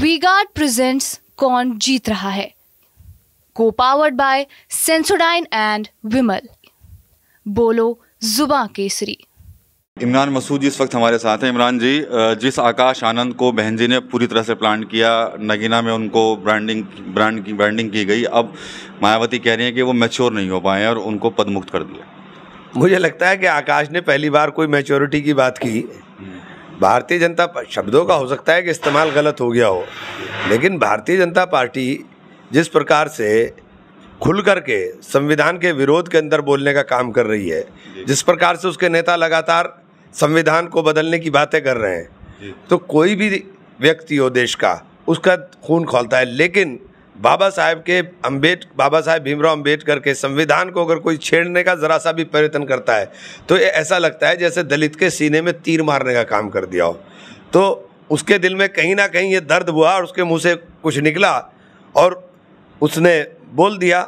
V-Guard presents कौन जीत रहा है को powered by Sensodyne and Vimal बोलो जुबा केसरी इमरान मसूद जी इस वक्त हमारे साथ हैं इमरान जी जिस आकाश आनंद को बहन जी ने पूरी तरह से प्लान किया नगीना में उनको ब्रांडिंग ब्रांड की ब्रांडिंग की गई अब मायावती कह रही हैं कि वो मैच्योर नहीं हो पाए और उनको पदमुक्त कर दिया मुझे लगता है कि आकाश ने पहली बार कोई मैच्योरिटी की बात की हम्म। भारतीय जनता शब्दों का हो सकता है कि इस्तेमाल गलत हो गया हो लेकिन भारतीय जनता पार्टी जिस प्रकार से खुल करके संविधान के विरोध के अंदर बोलने का काम कर रही है जिस प्रकार से उसके नेता लगातार संविधान को बदलने की बातें कर रहे हैं तो कोई भी व्यक्ति हो देश का उसका खून खोलता है लेकिन बाबा साहब के अम्बेड बाबा साहेब भीमराव अम्बेडकर के संविधान को अगर कोई छेड़ने का ज़रा सा भी प्रयत्न करता है तो ये ऐसा लगता है जैसे दलित के सीने में तीर मारने का काम कर दिया हो तो उसके दिल में कहीं ना कहीं ये दर्द हुआ और उसके मुंह से कुछ निकला और उसने बोल दिया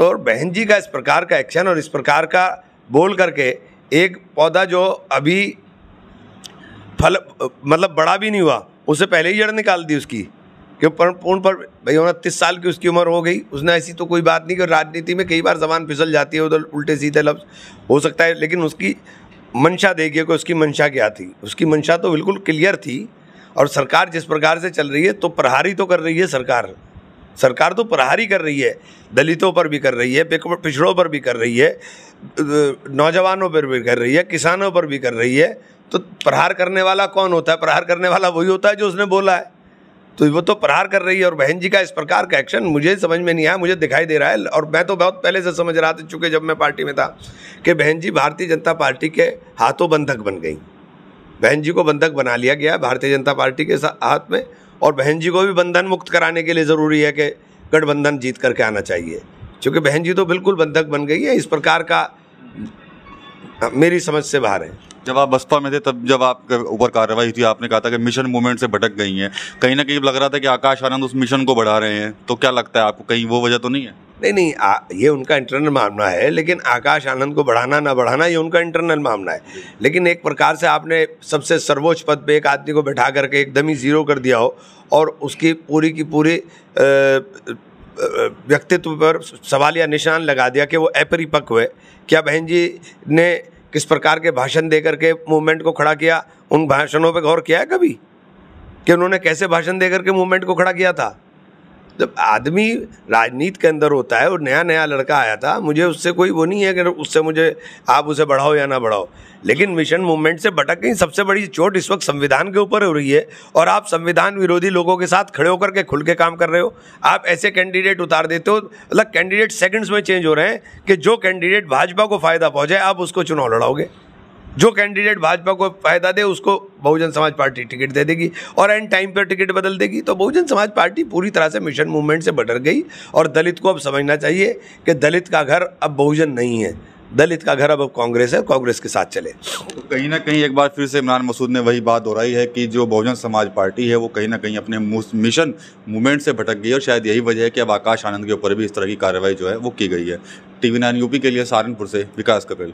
और बहन जी का इस प्रकार का एक्शन और इस प्रकार का बोल करके एक पौधा जो अभी फल मतलब बड़ा भी नहीं हुआ उसे पहले ही जड़ निकाल दी उसकी क्यों पर पूर्ण पर भाई उनतीस साल की उसकी उम्र हो गई उसने ऐसी तो कोई बात नहीं कि राजनीति में कई बार जबान फिसल जाती है उधर उल्टे सीधे लफ्ज हो सकता है लेकिन उसकी मंशा देखिए कि उसकी मंशा क्या थी उसकी मंशा तो बिल्कुल क्लियर थी और सरकार जिस प्रकार से चल रही है तो प्रहारी तो कर रही है सरकार सरकार तो प्रहारी कर रही है दलितों पर भी कर रही है पिछड़ों पर भी कर रही है नौजवानों पर भी कर रही है किसानों पर भी कर रही है तो प्रहार करने वाला कौन होता है प्रहार करने वाला वही होता है जो उसने बोला है तो वो तो प्रहार कर रही है और बहन जी का इस प्रकार का एक्शन मुझे समझ में नहीं आया मुझे दिखाई दे रहा है और मैं तो बहुत पहले से समझ रहा था चूँकि जब मैं पार्टी में था कि बहन जी भारतीय जनता पार्टी के हाथों बंधक बन गई बहन जी को बंधक बना लिया गया भारतीय जनता पार्टी के हाथ में और बहन जी को भी बंधन मुक्त कराने के लिए ज़रूरी है कि गठबंधन जीत करके आना चाहिए क्योंकि बहन जी तो बिल्कुल बंधक बन गई है इस प्रकार का हाँ, मेरी समझ से बाहर है जब आप बसपा में थे तब जब आपके ऊपर कार्रवाई हुई आपने कहा था कि मिशन मूवमेंट से भटक गई हैं कहीं ना कहीं लग रहा था कि आकाश आनंद उस मिशन को बढ़ा रहे हैं तो क्या लगता है आपको कहीं वो वजह तो नहीं है नहीं नहीं आ, ये उनका इंटरनल मामला है लेकिन आकाश आनंद को बढ़ाना ना बढ़ाना ये उनका इंटरनल मामला है लेकिन एक प्रकार से आपने सबसे सर्वोच्च पद पे एक आदमी को बैठा करके एकदम ही ज़ीरो कर दिया हो और उसकी पूरी की पूरी व्यक्तित्व पर सवाल या निशान लगा दिया कि वो अपरिपक्व है क्या बहन जी ने किस प्रकार के भाषण दे करके मूवमेंट को खड़ा किया उन भाषणों पर गौर किया है कभी कि उन्होंने कैसे भाषण दे करके मूवमेंट को खड़ा किया था जब आदमी राजनीति के अंदर होता है और नया नया लड़का आया था मुझे उससे कोई वो नहीं है कि उससे मुझे आप उसे बढ़ाओ या ना बढ़ाओ लेकिन मिशन मूवमेंट से भटक गई सबसे बड़ी चोट इस वक्त संविधान के ऊपर हो रही है और आप संविधान विरोधी लोगों के साथ खड़े होकर के खुल के काम कर रहे हो आप ऐसे कैंडिडेट उतार देते हो मतलब कैंडिडेट सेकंड्स में चेंज हो रहे हैं कि जो कैंडिडेट भाजपा को फायदा पहुंचाए आप उसको चुनाव लड़ाओगे जो कैंडिडेट भाजपा को फायदा दे उसको बहुजन समाज पार्टी टिकट दे देगी और एंड टाइम पर टिकट बदल देगी तो बहुजन समाज पार्टी पूरी तरह से मिशन मूवमेंट से बटर गई और दलित को अब समझना चाहिए कि दलित का घर अब बहुजन नहीं है दलित का घर अब कांग्रेस है कांग्रेस के साथ चले तो कहीं ना कहीं एक बार फिर से इमरान मसूद ने वही बात दोहराई है कि जो बहुजन समाज पार्टी है वो कहीं ना कहीं अपने मिशन मूवमेंट से भटक गई और शायद यही वजह है कि अब आकाश आनंद के ऊपर भी इस तरह की कार्रवाई जो है वो की गई है टीवी नाइन यूपी के लिए सहारनपुर से विकास कपिल